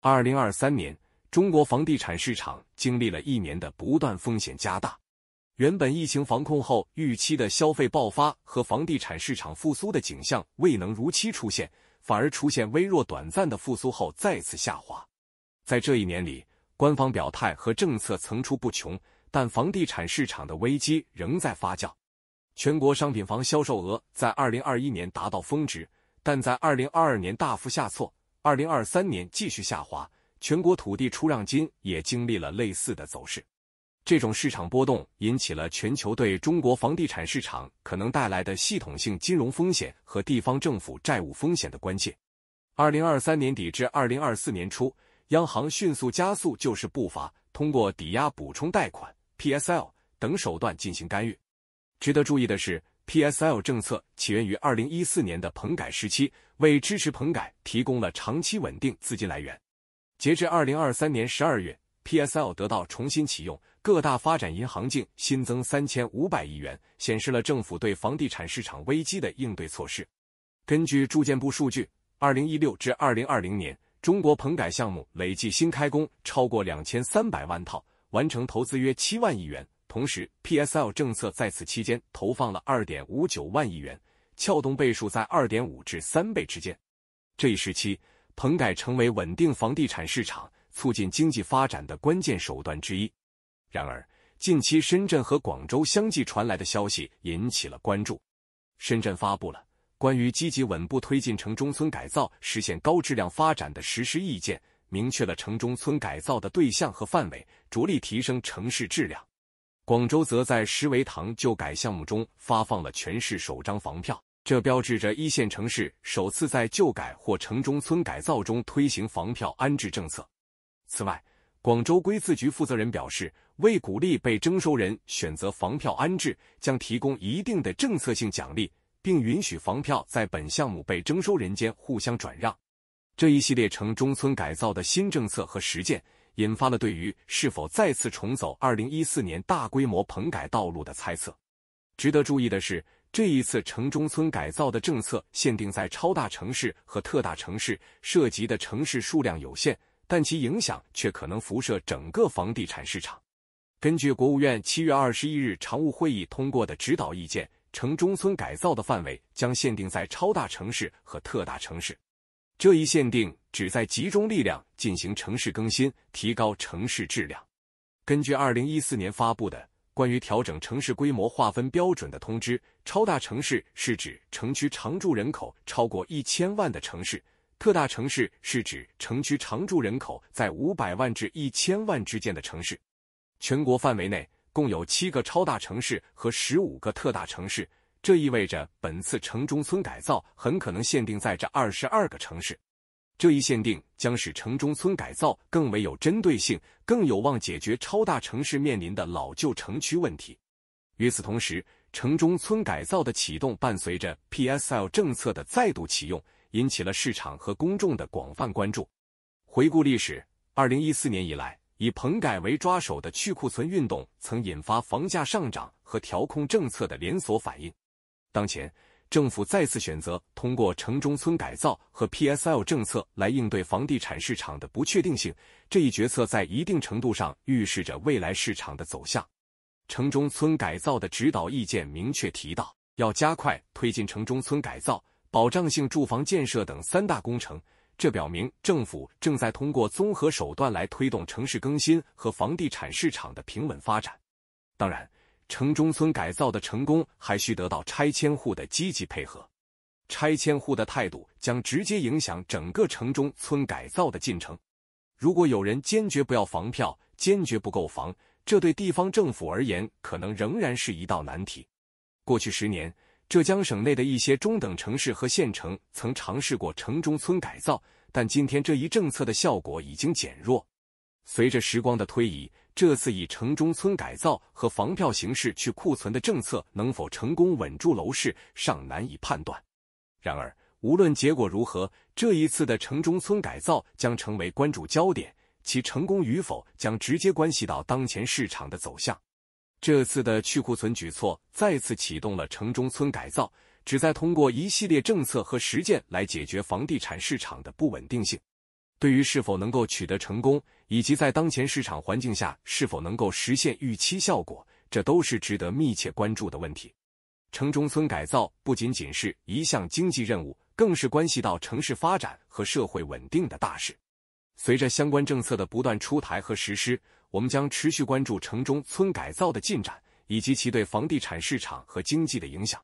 二零二三年，中国房地产市场经历了一年的不断风险加大。原本疫情防控后预期的消费爆发和房地产市场复苏的景象未能如期出现，反而出现微弱短暂的复苏后再次下滑。在这一年里，官方表态和政策层出不穷，但房地产市场的危机仍在发酵。全国商品房销售额在二零二一年达到峰值，但在二零二二年大幅下挫。二零二三年继续下滑，全国土地出让金也经历了类似的走势。这种市场波动引起了全球对中国房地产市场可能带来的系统性金融风险和地方政府债务风险的关切。二零二三年底至二零二四年初，央行迅速加速救市步伐，通过抵押补充贷款 （PSL） 等手段进行干预。值得注意的是。PSL 政策起源于二零一四年的棚改时期，为支持棚改提供了长期稳定资金来源。截至二零二三年十二月，PSL 得到重新启用，各大发展银行净新增三千五百亿元，显示了政府对房地产市场危机的应对措施。根据住建部数据，二零一六至二零二零年，中国棚改项目累计新开工超过两千三百万套，完成投资约七万亿元。同时，P S L 政策在此期间投放了二点五九万亿元，撬动倍数在二点五至三倍之间。这一时期，棚改成为稳定房地产市场、促进经济发展的关键手段之一。然而，近期深圳和广州相继传来的消息引起了关注。深圳发布了《关于积极稳步推进城中村改造，实现高质量发展的实施意见》，明确了城中村改造的对象和范围，着力提升城市质量。广州则在石围塘旧改项目中发放了全市首张房票，这标志着一线城市首次在旧改或城中村改造中推行房票安置政策。此外，广州规自局负责人表示，为鼓励被征收人选择房票安置，将提供一定的政策性奖励，并允许房票在本项目被征收人间互相转让。这一系列城中村改造的新政策和实践。引发了对于是否再次重走二零一四年大规模棚改道路的猜测。值得注意的是，这一次城中村改造的政策限定在超大城市和特大城市，涉及的城市数量有限，但其影响却可能辐射整个房地产市场。根据国务院七月二十一日常务会议通过的指导意见，城中村改造的范围将限定在超大城市和特大城市。这一限定。旨在集中力量进行城市更新，提高城市质量。根据二零一四年发布的《关于调整城市规模划分标准的通知》，超大城市是指城区常住人口超过一千万的城市，特大城市是指城区常住人口在五百万至一千万之间的城市。全国范围内共有七个超大城市和十五个特大城市。这意味着，本次城中村改造很可能限定在这二十二个城市。这一限定将使城中村改造更为有针对性，更有望解决超大城市面临的老旧城区问题。与此同时，城中村改造的启动伴随着 PSL 政策的再度启用，引起了市场和公众的广泛关注。回顾历史，二零一四年以来，以棚改为抓手的去库存运动曾引发房价上涨和调控政策的连锁反应。当前，政府再次选择通过城中村改造和 P S L 政策来应对房地产市场的不确定性，这一决策在一定程度上预示着未来市场的走向。城中村改造的指导意见明确提到，要加快推进城中村改造、保障性住房建设等三大工程，这表明政府正在通过综合手段来推动城市更新和房地产市场的平稳发展。当然。城中村改造的成功还需得到拆迁户的积极配合，拆迁户的态度将直接影响整个城中村改造的进程。如果有人坚决不要房票，坚决不购房，这对地方政府而言可能仍然是一道难题。过去十年，浙江省内的一些中等城市和县城曾尝试过城中村改造，但今天这一政策的效果已经减弱。随着时光的推移。这次以城中村改造和房票形式去库存的政策能否成功稳住楼市尚难以判断。然而，无论结果如何，这一次的城中村改造将成为关注焦点，其成功与否将直接关系到当前市场的走向。这次的去库存举措再次启动了城中村改造，旨在通过一系列政策和实践来解决房地产市场的不稳定性。对于是否能够取得成功，以及在当前市场环境下是否能够实现预期效果，这都是值得密切关注的问题。城中村改造不仅仅是一项经济任务，更是关系到城市发展和社会稳定的大事。随着相关政策的不断出台和实施，我们将持续关注城中村改造的进展以及其对房地产市场和经济的影响。